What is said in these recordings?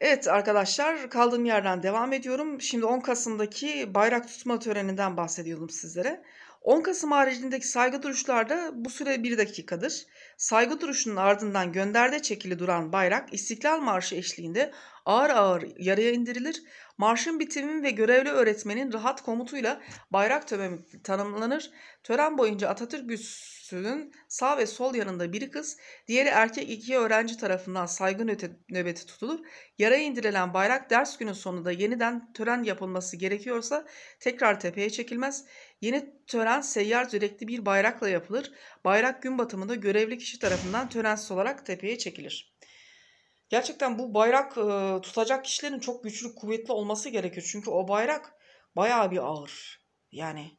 Evet arkadaşlar kaldığım yerden devam ediyorum. Şimdi 10 Kasım'daki bayrak tutma töreninden bahsediyordum sizlere. 10 Kasım haricindeki saygı duruşlarda bu süre 1 dakikadır. Saygı duruşunun ardından gönderde çekili duran bayrak İstiklal Marşı eşliğinde ağır ağır yarıya indirilir. Marşın bitimi ve görevli öğretmenin rahat komutuyla bayrak töreni tanımlanır. Tören boyunca Atatürk büstünün sağ ve sol yanında biri kız, diğeri erkek iki öğrenci tarafından saygı nöbeti tutulur. Yaraya indirilen bayrak ders günün sonunda yeniden tören yapılması gerekiyorsa tekrar tepeye çekilmez. Yeni tören seyyar direkli bir bayrakla yapılır. Bayrak gün batımında görevli kişi tarafından törensiz olarak tepeye çekilir gerçekten bu bayrak tutacak kişilerin çok güçlü kuvvetli olması gerekiyor. Çünkü o bayrak bayağı bir ağır. Yani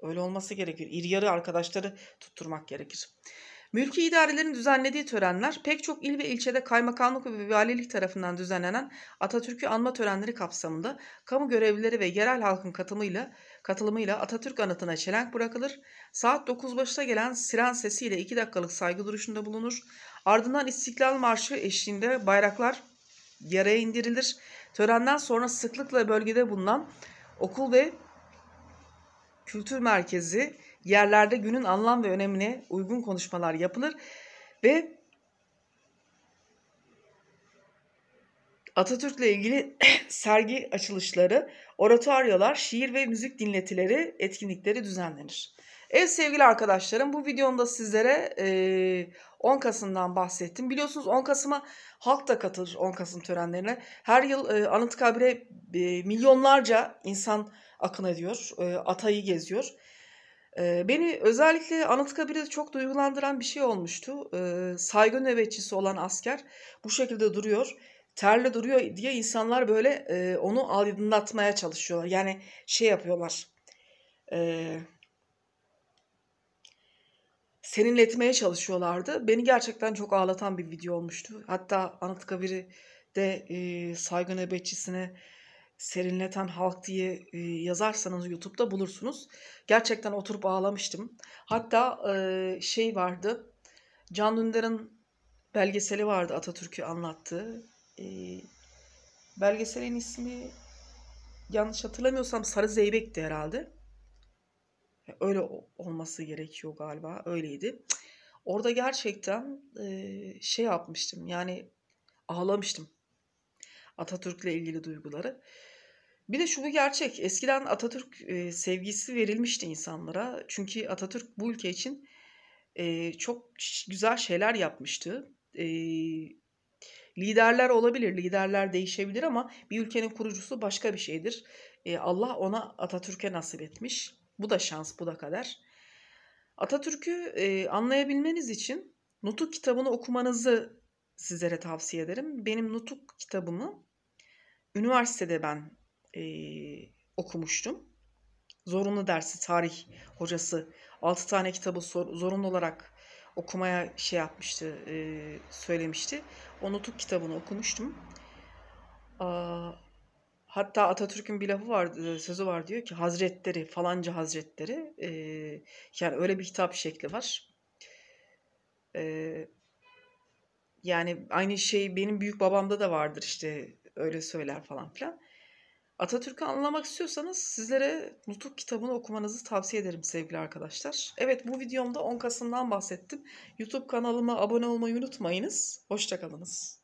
öyle olması gerekiyor İri yarı arkadaşları tutturmak gerekir. Mülki idarelerin düzenlediği törenler pek çok il ve ilçede kaymakamlık ve valilik tarafından düzenlenen Atatürk'ü anma törenleri kapsamında kamu görevlileri ve yerel halkın katılımıyla, katılımıyla Atatürk anıtına çelenk bırakılır. Saat 9.30'da gelen siren sesiyle 2 dakikalık saygı duruşunda bulunur. Ardından İstiklal Marşı eşliğinde bayraklar yaraya indirilir. Törenden sonra sıklıkla bölgede bulunan okul ve kültür merkezi yerlerde günün anlam ve önemine uygun konuşmalar yapılır ve Atatürk'le ilgili sergi açılışları, oratoryolar, şiir ve müzik dinletileri, etkinlikleri düzenlenir. Evet sevgili arkadaşlarım bu videomda sizlere e, 10 Kasım'dan bahsettim. Biliyorsunuz 10 Kasım'a halk da katılır 10 Kasım törenlerine. Her yıl e, Anıtkabir'e e, milyonlarca insan akın ediyor, e, atayı geziyor. Beni özellikle Anıtkabir'de çok duygulandıran bir şey olmuştu. Saygı nöbetçisi olan asker bu şekilde duruyor. terli duruyor diye insanlar böyle onu aydınlatmaya çalışıyorlar. Yani şey yapıyorlar. Seninletmeye çalışıyorlardı. Beni gerçekten çok ağlatan bir video olmuştu. Hatta Anıtkabir'de de saygı nöbetçisine Serinleten Halk diye e, yazarsanız YouTube'da bulursunuz. Gerçekten oturup ağlamıştım. Hatta e, şey vardı. Can Dündar'ın belgeseli vardı Atatürk'ü anlattığı. E, belgeselin ismi yanlış hatırlamıyorsam Sarı Zeybek'ti herhalde. Öyle olması gerekiyor galiba. Öyleydi. Orada gerçekten e, şey yapmıştım. Yani ağlamıştım. Atatürk'le ilgili duyguları. Bir de şunu gerçek. Eskiden Atatürk e, sevgisi verilmişti insanlara. Çünkü Atatürk bu ülke için e, çok güzel şeyler yapmıştı. E, liderler olabilir, liderler değişebilir ama bir ülkenin kurucusu başka bir şeydir. Allah ona Atatürk'e nasip etmiş. Bu da şans, bu da kader. Atatürk'ü anlayabilmeniz için Nutuk kitabını okumanızı sizlere tavsiye ederim. Benim Nutuk kitabımı üniversitede ben e, okumuştum. Zorunlu dersi tarih hocası 6 tane kitabı zor, zorunlu olarak okumaya şey yapmıştı, e, söylemişti. O Nutuk kitabını okumuştum. Aa, hatta Atatürk'ün bir lafı var, e, sözü var diyor ki Hazretleri, falanca Hazretleri. E, yani öyle bir kitap şekli var. E, yani aynı şey benim büyük babamda da vardır işte öyle söyler falan filan. Atatürk'ü anlamak istiyorsanız sizlere Nutuk kitabını okumanızı tavsiye ederim sevgili arkadaşlar. Evet bu videomda 10 Kasım'dan bahsettim. YouTube kanalıma abone olmayı unutmayınız. Hoşçakalınız.